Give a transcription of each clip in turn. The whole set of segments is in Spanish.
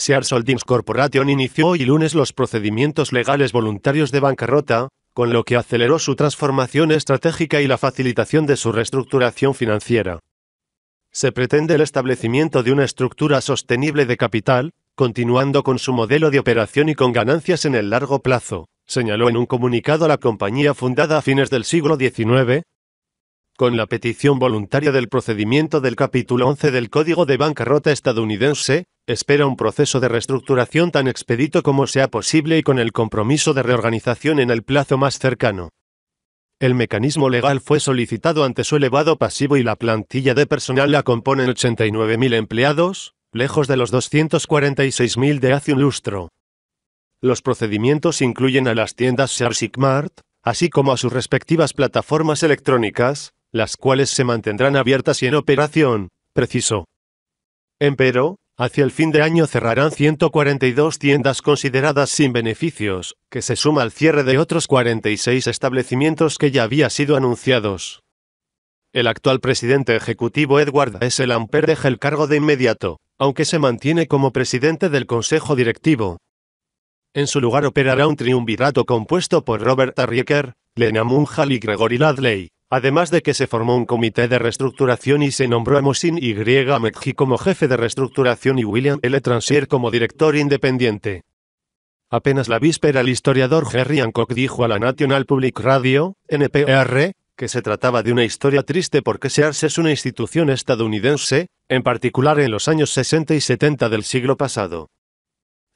Sears Holdings Corporation inició hoy lunes los procedimientos legales voluntarios de bancarrota, con lo que aceleró su transformación estratégica y la facilitación de su reestructuración financiera. Se pretende el establecimiento de una estructura sostenible de capital, continuando con su modelo de operación y con ganancias en el largo plazo, señaló en un comunicado la compañía fundada a fines del siglo XIX, con la petición voluntaria del procedimiento del capítulo 11 del Código de Bancarrota estadounidense, espera un proceso de reestructuración tan expedito como sea posible y con el compromiso de reorganización en el plazo más cercano. El mecanismo legal fue solicitado ante su elevado pasivo y la plantilla de personal la componen 89.000 empleados, lejos de los 246.000 de hace un lustro. Los procedimientos incluyen a las tiendas Sears así como a sus respectivas plataformas electrónicas, las cuales se mantendrán abiertas y en operación, preciso. Empero, Hacia el fin de año cerrarán 142 tiendas consideradas sin beneficios, que se suma al cierre de otros 46 establecimientos que ya había sido anunciados. El actual presidente ejecutivo Edward S. Lamper deja el cargo de inmediato, aunque se mantiene como presidente del consejo directivo. En su lugar operará un triunvirato compuesto por Robert Arrieker, Lena Munhal y Gregory Ladley. Además de que se formó un comité de reestructuración y se nombró a Mosin Y. McGee como jefe de reestructuración y William L. Transier como director independiente. Apenas la víspera el historiador Harry Hancock dijo a la National Public Radio, NPR, que se trataba de una historia triste porque Sears es una institución estadounidense, en particular en los años 60 y 70 del siglo pasado.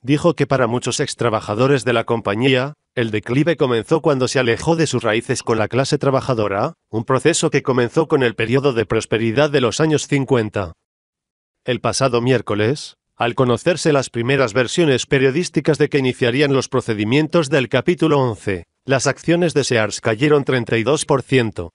Dijo que para muchos ex trabajadores de la compañía, el declive comenzó cuando se alejó de sus raíces con la clase trabajadora, un proceso que comenzó con el periodo de prosperidad de los años 50. El pasado miércoles, al conocerse las primeras versiones periodísticas de que iniciarían los procedimientos del capítulo 11, las acciones de Sears cayeron 32%.